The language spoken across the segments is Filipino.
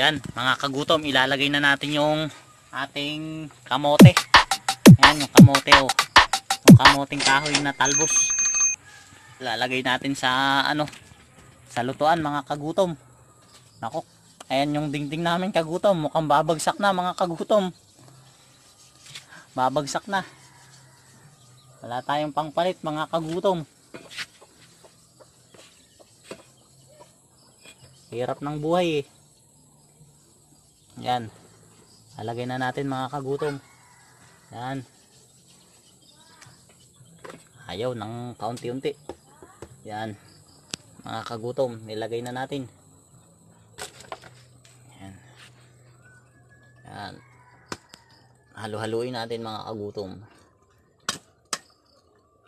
Yan, mga kagutom, ilalagay na natin yung ating kamote. Ayan, yung kamote oh. Yung kamoting kahoy na talbos. Ilalagay natin sa ano, sa lutuan mga kagutom. Nako, ayan yung dingding namin kagutom. Mukhang babagsak na mga kagutom. Babagsak na. Wala tayong pangpalit mga kagutom. Hirap ng buhay eh yan alagay na natin mga kagutom yan ayaw ng kaunti-unti yan mga kagutom nilagay na natin yan yan halu haluin natin mga kagutom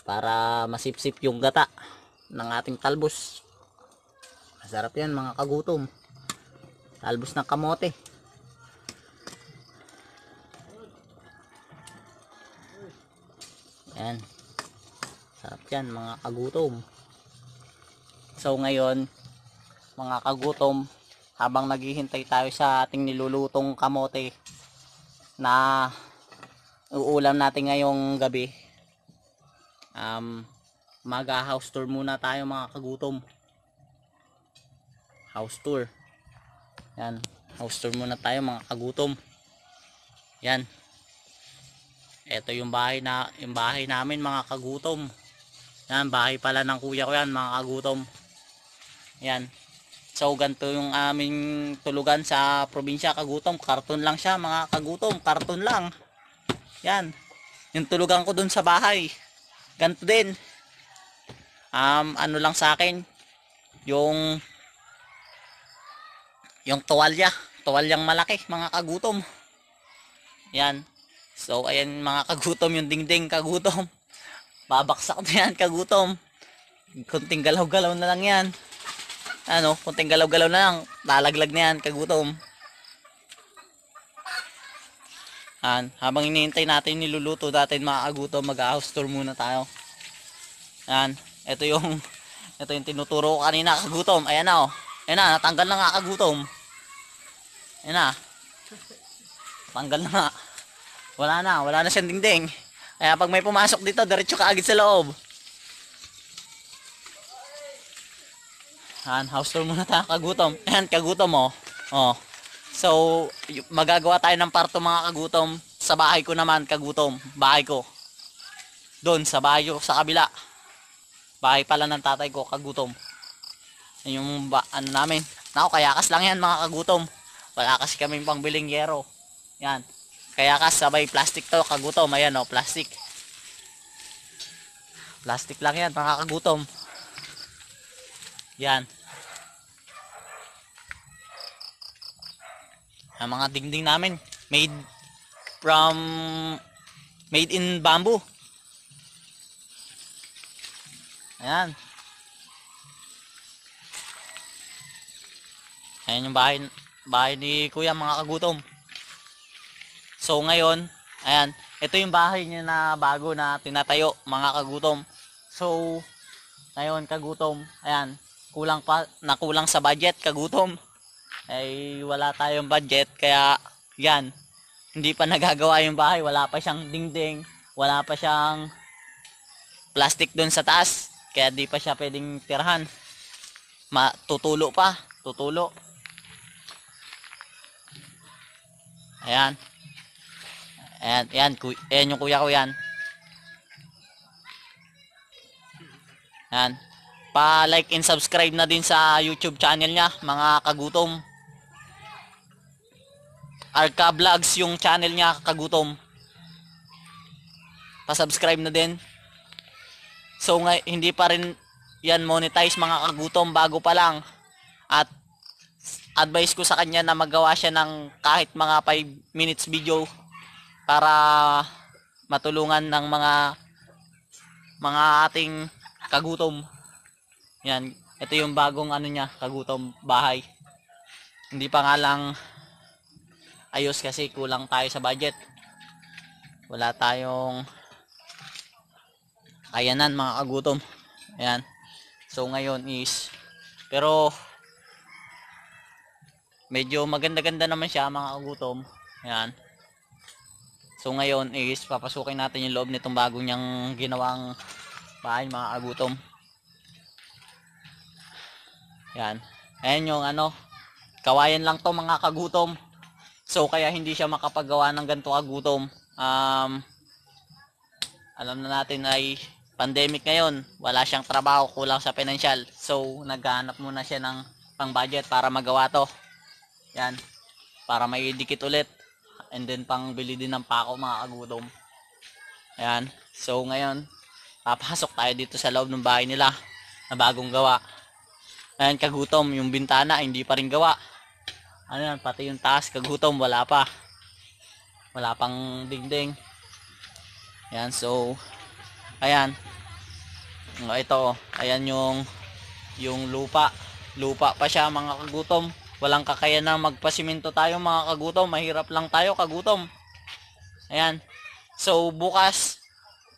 para masipsip yung gata ng ating talbos masarap yan mga kagutom talbos ng kamote Ayan. Sarap yan mga kagutom. So ngayon, mga kagutom, habang naghihintay tayo sa ating nilulutong kamote na uulam natin ngayong gabi, um, mag-house tour muna tayo mga kagutom. House tour. Yan, house tour muna tayo mga kagutom. Yan ito yung bahay na yung bahay namin mga kagutom yan bahay pala ng kuya ko yan mga kagutom yan so ganito yung aming tulugan sa probinsya kagutom karton lang siya mga kagutom karton lang yan yung tulugan ko dun sa bahay ganito din um, ano lang sa akin yung yung tuwalya tuwalyang malaki mga kagutom yan So, ayan mga kagutom yung dingding, kagutom. Babaksak na yan, kagutom. Kunting galaw-galaw na lang yan. Ano, kunting galaw-galaw na lang. Lalaglag na yan, kagutom. Yan, habang iniintay natin niluluto natin mga kagutom, mag-house tour muna tayo. Yan, ito yung, ito yung tinuturo ko kanina, kagutom. Ayan na oh. Ayan na, natanggal na nga kagutom. Ayan na. Tanggal na nga. Wala na, wala na siyang dingding. Kaya pag may pumasok dito, diretso ka agad sa loob. Han, house tour muna tayo, kagutom. Ayan, kagutom oh. Oh. So, magagawa tayo ng parto mga kagutom. Sa bahay ko naman, kagutom. Bahay ko. Doon, sa bahay ko, sa kabila. Bahay pala ng tatay ko, kagutom. yung, ba, ano namin. Nako, kayakas lang yan mga kagutom. Wala kasi kaming pangbiling yero. Yan. Kaya ka sabay plastic to, kagutom. Ayan o, oh, plastic. Plastic lang yan, makakagutom. Yan. Ang mga dingding namin, made from, made in bamboo. Ayan. Ayan yung bahay, bahay ni kuya mga kagutom. So ngayon, ayan, ito yung bahay niya na bago na tinatayo mga kagutom. So ngayon kagutom, ayan, kulang pa nakulang sa budget kagutom. Ay wala tayong budget kaya yan. Hindi pa nagagawa yung bahay, wala pa siyang dingding, wala pa siyang plastic doon sa taas kaya di pa siya pwedeng tirahan. Matutulo pa, tutulo. Ayan. Ayan, ayan, ku ayan yung kuya ko yan. Ayan. Pa-like and subscribe na din sa YouTube channel niya, mga kagutom. Arca Vlogs yung channel niya, kagutom. Pa-subscribe na din. So, hindi pa rin yan monetize mga kagutom bago pa lang. At advice ko sa kanya na magawa siya ng kahit mga 5 minutes video para matulungan ng mga mga ating kagutom. Yan, ito yung bagong ano niya, kagutom bahay. Hindi pa nga lang ayos kasi kulang tayo sa budget. Wala tayong kayanan mga kagutom. Ayan. So ngayon is pero medyo maganda-ganda naman siya mga kagutom. Ayan. So ngayon is papasukin natin yung loob nitong bago niyang ginawang bahay mga kagutom. Yan. Ayan yung ano, kawayan lang to mga kagutom. So kaya hindi siya makapagawa ng ganito kagutom. Um, alam na natin ay pandemic ngayon, wala siyang trabaho, kulang sa financial. So naghahanap muna siya ng pang budget para magawa to. Yan. Para maidikit ulit and then pangbili din ng pako mga kagutom. Ayan. So ngayon, papasok tayo dito sa loob ng bahay nila na bagong gawa. Ayan, kagutom. Yung bintana, hindi pa rin gawa. Ano yan, pati yung taas, kagutom, wala pa. Wala pang dingding. Ayan, so, ayan. Ito, ayan yung, yung lupa. Lupa pa siya, mga kagutom. Walang kakayanan magpasiminto tayo mga kagutom. Mahirap lang tayo kagutom. Ayan. So, bukas,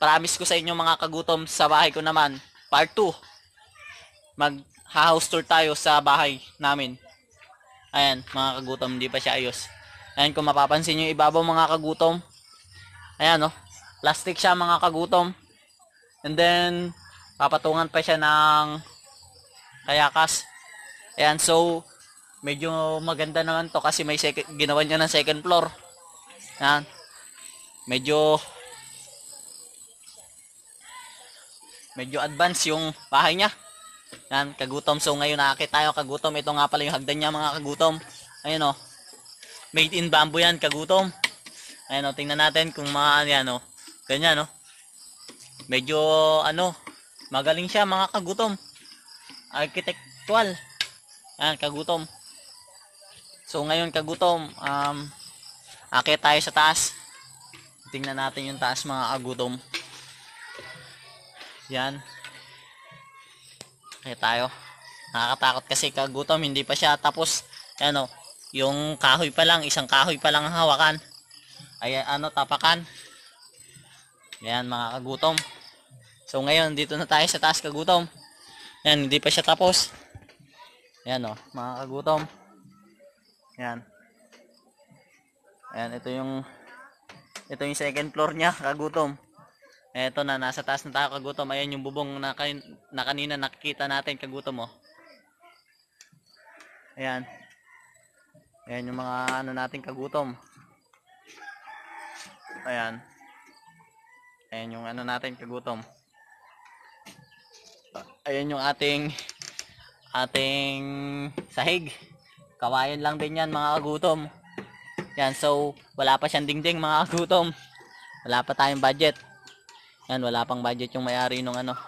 promise ko sa inyo mga kagutom sa bahay ko naman. Part 2. Mag-house tour tayo sa bahay namin. Ayan, mga kagutom, hindi pa siya ayos. Ayan, kung mapapansin nyo, ibabaw mga kagutom. Ayan, no? Oh. Plastic siya mga kagutom. And then, papatungan pa siya ng kayakas. Ayan, so, Medyo maganda naman to kasi may second, ginawa niya ng second floor. Yan. Medyo medyo advance yung bahay niya. Yan, kagutom. So ngayon nakakit tayo kagutom. Ito nga pala yung hagdan niya mga kagutom. Ayun oh. Made in bamboo yan, kagutom. Ayun oh, tingnan natin kung mga ano yan oh. Ganyan oh. Medyo ano, magaling siya mga kagutom. Architectual. Yan, kagutom. So ngayon kagutom, um, akit tayo sa taas. Tingnan natin yung taas mga kagutom. Yan. Akit tayo. Nakakatakot kasi kagutom, hindi pa siya tapos. Ano, yung kahoy pa lang, isang kahoy pa lang hawakan. Ay ano, tapakan. Yan mga kagutom. So ngayon, dito na tayo sa taas kagutom. Yan, hindi pa siya tapos. Yan oh, mga kagutom. Yan. Ayan, ito yung ito yung second floor niya, kagutom. Ito na, nasa taas na tayo kagutom. Ayan yung bubong na, kan na kanina nakikita natin kagutom, oh. Ayan. Ayan yung mga ano natin kagutom. Ayan. Ayan yung ano natin kagutom. Ayan yung ating ating sahig. Kawayan lang din yan mga kagutom. Yan, so wala pa siyang dingding mga kagutom. Wala pa tayong budget. Yan, wala pang budget yung may-ari nung ano.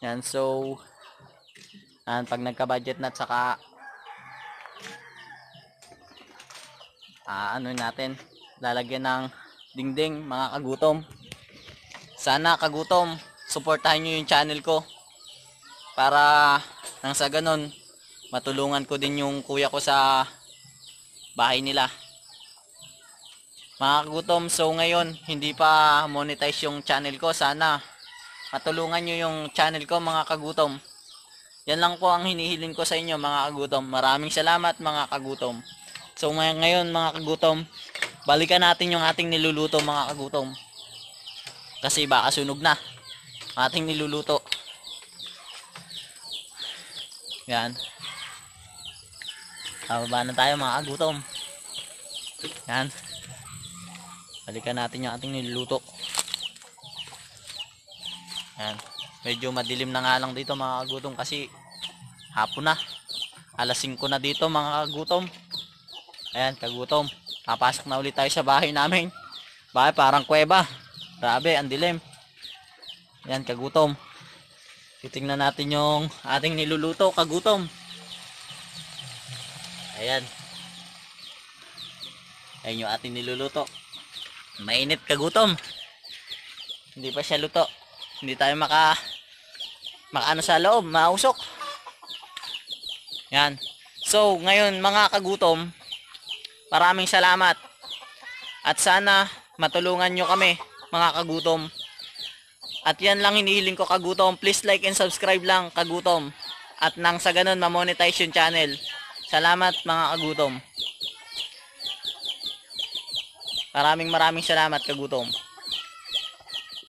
Yan, so yan, pag nagka-budget na saka ah, ano natin, lalagyan ng dingding mga kagutom. Sana kagutom, suportahan nyo yung channel ko para nang sa ganun matulungan ko din yung kuya ko sa bahay nila mga kagutom, so ngayon hindi pa monetize yung channel ko sana matulungan nyo yung channel ko mga kagutom yan lang po ang hinihiling ko sa inyo mga kagutom maraming salamat mga kagutom so ngayon mga kagutom balikan natin yung ating niluluto mga kagutom kasi baka sunog na ating niluluto yan Pababa na tayo mga kagutom. Yan. Balikan natin yung ating niluluto. Yan. Medyo madilim na nga lang dito mga kagutom kasi hapon na. Alas 5 na dito mga kagutom. Ayan, kagutom. Papasok na ulit tayo sa bahay namin. Bahay parang kuweba. Grabe, ang dilim. Ayan, kagutom. Titingnan natin yung ating niluluto, kagutom. Ayan. Ayan yung ating niluluto. Mainit kagutom. Hindi pa siya luto. Hindi tayo maka makaano sa loob, mausok. Yan. So, ngayon mga kagutom, maraming salamat. At sana matulungan nyo kami mga kagutom. At yan lang hinihiling ko kagutom. Please like and subscribe lang kagutom. At nang sa ganun, mamonetize yung channel. Salamat mga kagutom. Maraming maraming salamat kagutom.